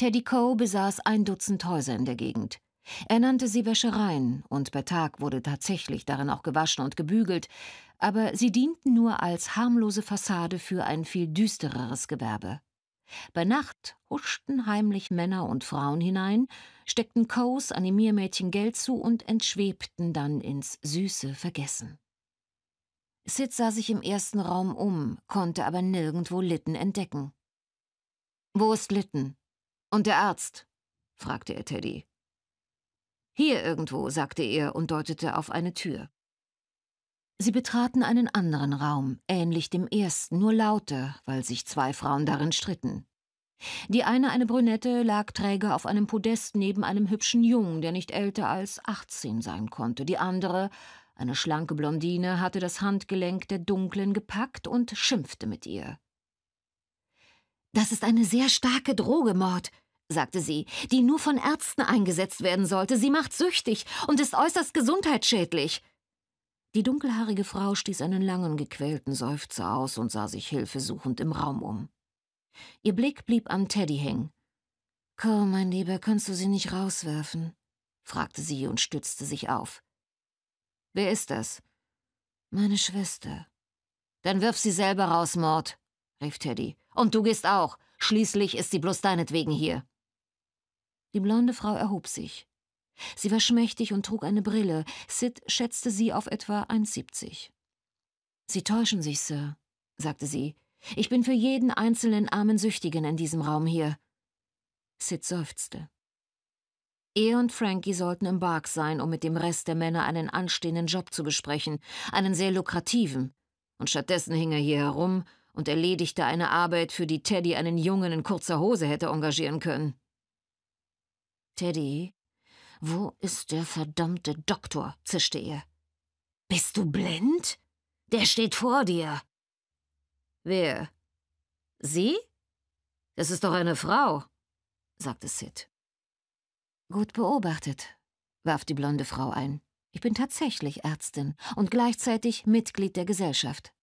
Teddy Coe besaß ein Dutzend Häuser in der Gegend. Er nannte sie Wäschereien, und bei Tag wurde tatsächlich darin auch gewaschen und gebügelt, aber sie dienten nur als harmlose Fassade für ein viel düstereres Gewerbe. Bei Nacht huschten heimlich Männer und Frauen hinein, steckten Coes Animiermädchen Geld zu und entschwebten dann ins süße Vergessen. Sid sah sich im ersten Raum um, konnte aber nirgendwo Litten entdecken. Wo ist Litten? Und der Arzt? fragte er Teddy. Hier irgendwo, sagte er und deutete auf eine Tür. Sie betraten einen anderen Raum, ähnlich dem ersten, nur lauter, weil sich zwei Frauen darin stritten. Die eine, eine Brünette, lag träge auf einem Podest neben einem hübschen Jungen, der nicht älter als 18 sein konnte. Die andere, eine schlanke Blondine, hatte das Handgelenk der Dunklen gepackt und schimpfte mit ihr. Das ist eine sehr starke Droge, Mord, sagte sie, die nur von Ärzten eingesetzt werden sollte. Sie macht süchtig und ist äußerst gesundheitsschädlich. Die dunkelhaarige Frau stieß einen langen, gequälten Seufzer aus und sah sich hilfesuchend im Raum um. Ihr Blick blieb an Teddy hängen. Komm, mein Lieber, kannst du sie nicht rauswerfen? fragte sie und stützte sich auf. Wer ist das? Meine Schwester. Dann wirf sie selber raus, Mord, rief Teddy. Und du gehst auch. Schließlich ist sie bloß deinetwegen hier. Die blonde Frau erhob sich. Sie war schmächtig und trug eine Brille. Sid schätzte sie auf etwa 1,70. Sie täuschen sich, Sir, sagte sie. Ich bin für jeden einzelnen armen Süchtigen in diesem Raum hier. Sid seufzte. Er und Frankie sollten im Bark sein, um mit dem Rest der Männer einen anstehenden Job zu besprechen, einen sehr lukrativen. Und stattdessen hing er hier herum und erledigte eine Arbeit, für die Teddy einen Jungen in kurzer Hose hätte engagieren können. Teddy, wo ist der verdammte Doktor? zischte er. Bist du blind? Der steht vor dir. Wer? Sie? Das ist doch eine Frau, sagte Sid. Gut beobachtet, warf die blonde Frau ein. Ich bin tatsächlich Ärztin und gleichzeitig Mitglied der Gesellschaft.